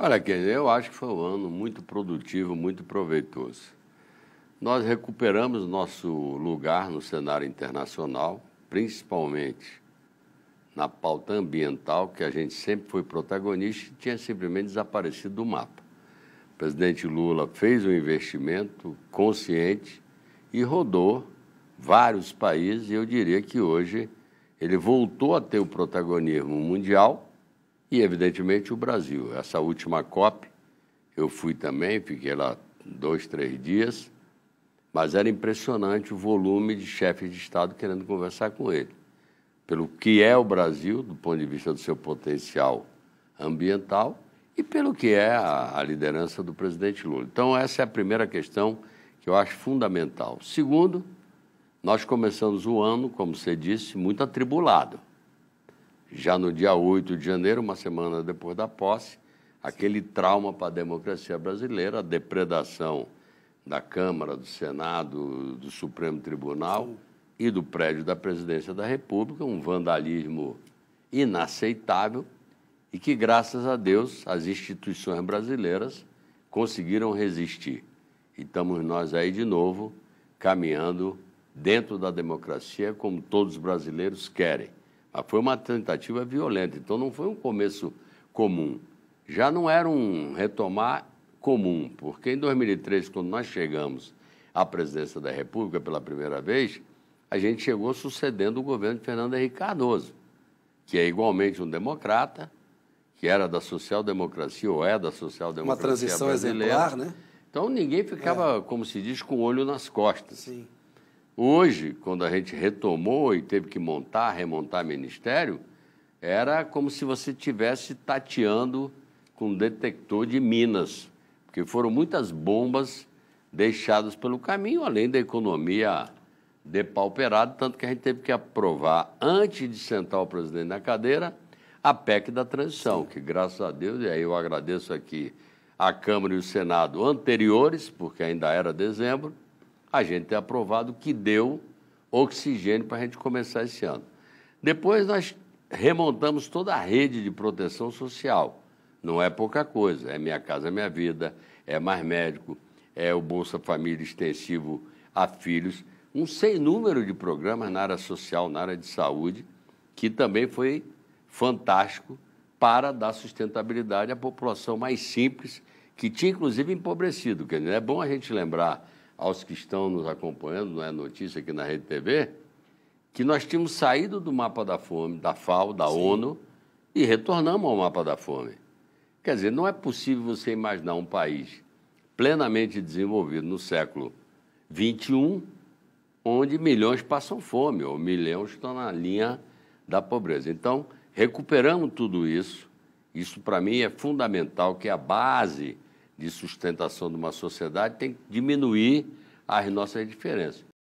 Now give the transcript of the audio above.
Olha, Kenny, eu acho que foi um ano muito produtivo, muito proveitoso. Nós recuperamos nosso lugar no cenário internacional, principalmente na pauta ambiental, que a gente sempre foi protagonista e tinha simplesmente desaparecido do mapa. O presidente Lula fez um investimento consciente e rodou vários países, e eu diria que hoje ele voltou a ter o protagonismo mundial e, evidentemente, o Brasil. Essa última COP, eu fui também, fiquei lá dois, três dias, mas era impressionante o volume de chefes de Estado querendo conversar com ele. Pelo que é o Brasil, do ponto de vista do seu potencial ambiental, e pelo que é a, a liderança do presidente Lula. Então, essa é a primeira questão que eu acho fundamental. Segundo, nós começamos o ano, como você disse, muito atribulado já no dia 8 de janeiro, uma semana depois da posse, aquele trauma para a democracia brasileira, a depredação da Câmara, do Senado, do Supremo Tribunal e do prédio da Presidência da República, um vandalismo inaceitável e que, graças a Deus, as instituições brasileiras conseguiram resistir. E estamos nós aí de novo caminhando dentro da democracia como todos os brasileiros querem. Ah, foi uma tentativa violenta, então não foi um começo comum. Já não era um retomar comum, porque em 2003, quando nós chegamos à presidência da República pela primeira vez, a gente chegou sucedendo o governo de Fernando Henrique Cardoso, que é igualmente um democrata, que era da social-democracia ou é da social-democracia Uma transição brasileira. exemplar, né? Então ninguém ficava, é. como se diz, com o olho nas costas. Sim. Hoje, quando a gente retomou e teve que montar, remontar ministério, era como se você tivesse tateando com um detector de minas, porque foram muitas bombas deixadas pelo caminho, além da economia depauperada, tanto que a gente teve que aprovar, antes de sentar o presidente na cadeira, a PEC da transição, que graças a Deus, e aí eu agradeço aqui a Câmara e o Senado anteriores, porque ainda era dezembro, a gente tem aprovado que deu oxigênio para a gente começar esse ano. Depois nós remontamos toda a rede de proteção social. Não é pouca coisa, é Minha Casa Minha Vida, é Mais Médico, é o Bolsa Família Extensivo a Filhos, um sem número de programas na área social, na área de saúde, que também foi fantástico para dar sustentabilidade à população mais simples, que tinha inclusive empobrecido. Quer dizer, é bom a gente lembrar aos que estão nos acompanhando, não é notícia aqui na Rede TV, que nós tínhamos saído do mapa da fome, da FAO, da Sim. ONU, e retornamos ao mapa da fome. Quer dizer, não é possível você imaginar um país plenamente desenvolvido no século XXI, onde milhões passam fome, ou milhões estão na linha da pobreza. Então, recuperamos tudo isso. Isso, para mim, é fundamental, que é a base de sustentação de uma sociedade, tem que diminuir as nossas diferenças.